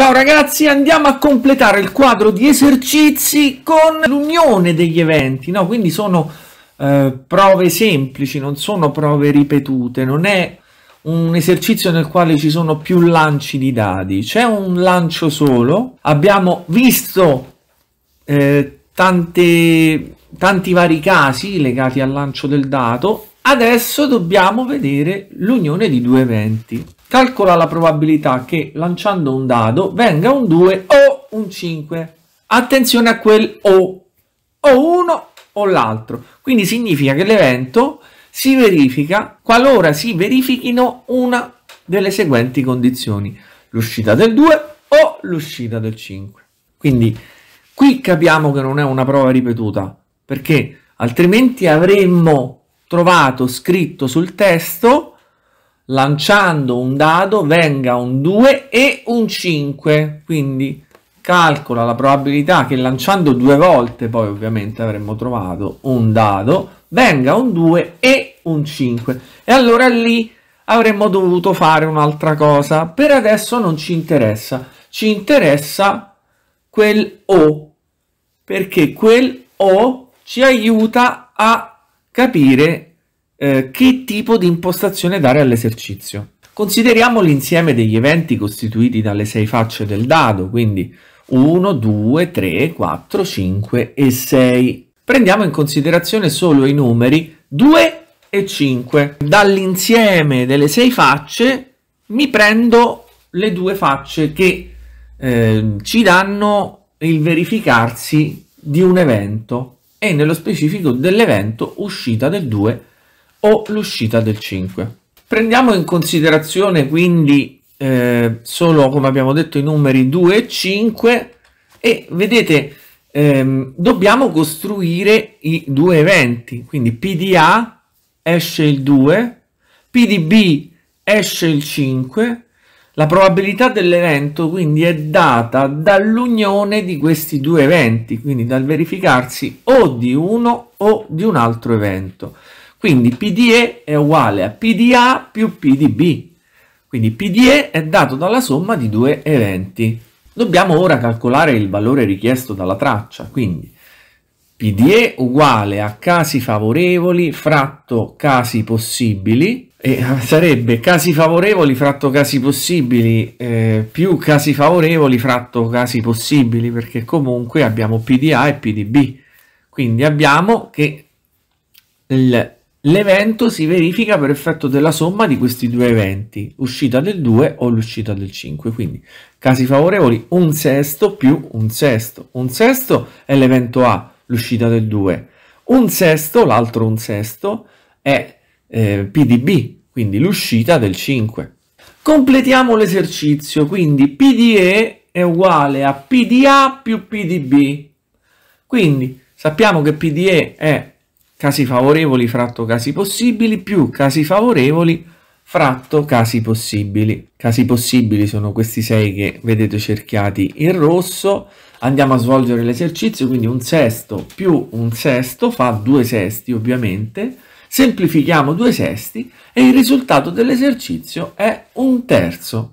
Ciao ragazzi, andiamo a completare il quadro di esercizi con l'unione degli eventi, no? quindi sono eh, prove semplici, non sono prove ripetute, non è un esercizio nel quale ci sono più lanci di dadi, c'è un lancio solo, abbiamo visto eh, tante, tanti vari casi legati al lancio del dato, Adesso dobbiamo vedere l'unione di due eventi. Calcola la probabilità che lanciando un dado venga un 2 o un 5. Attenzione a quel o, o uno o l'altro. Quindi significa che l'evento si verifica qualora si verifichino una delle seguenti condizioni. L'uscita del 2 o l'uscita del 5. Quindi qui capiamo che non è una prova ripetuta, perché altrimenti avremmo trovato scritto sul testo lanciando un dado venga un 2 e un 5 quindi calcola la probabilità che lanciando due volte poi ovviamente avremmo trovato un dado venga un 2 e un 5 e allora lì avremmo dovuto fare un'altra cosa per adesso non ci interessa ci interessa quel o perché quel o ci aiuta a capire eh, che tipo di impostazione dare all'esercizio. Consideriamo l'insieme degli eventi costituiti dalle sei facce del dado, quindi 1, 2, 3, 4, 5 e 6. Prendiamo in considerazione solo i numeri 2 e 5. Dall'insieme delle sei facce mi prendo le due facce che eh, ci danno il verificarsi di un evento e nello specifico dell'evento uscita del 2 e 5 o l'uscita del 5. Prendiamo in considerazione quindi eh, solo, come abbiamo detto, i numeri 2 e 5 e vedete ehm, dobbiamo costruire i due eventi, quindi PDA esce il 2, PDB esce il 5, la probabilità dell'evento quindi è data dall'unione di questi due eventi, quindi dal verificarsi o di uno o di un altro evento. Quindi PDE è uguale a PDA più PDB. Quindi PDE è dato dalla somma di due eventi. Dobbiamo ora calcolare il valore richiesto dalla traccia, quindi PDE uguale a casi favorevoli fratto casi possibili, e sarebbe casi favorevoli fratto casi possibili eh, più casi favorevoli fratto casi possibili, perché comunque abbiamo PDA e PDB. Quindi abbiamo che il L'evento si verifica per effetto della somma di questi due eventi, uscita del 2 o l'uscita del 5, quindi casi favorevoli un sesto più un sesto. Un sesto è l'evento A, l'uscita del 2. Un sesto, l'altro un sesto, è eh, PDB, quindi l'uscita del 5. Completiamo l'esercizio, quindi PDE è uguale a PDA più PDB. Quindi sappiamo che PDE è casi favorevoli fratto casi possibili più casi favorevoli fratto casi possibili. Casi possibili sono questi sei che vedete cerchiati in rosso. Andiamo a svolgere l'esercizio, quindi un sesto più un sesto fa due sesti ovviamente. Semplifichiamo due sesti e il risultato dell'esercizio è un terzo.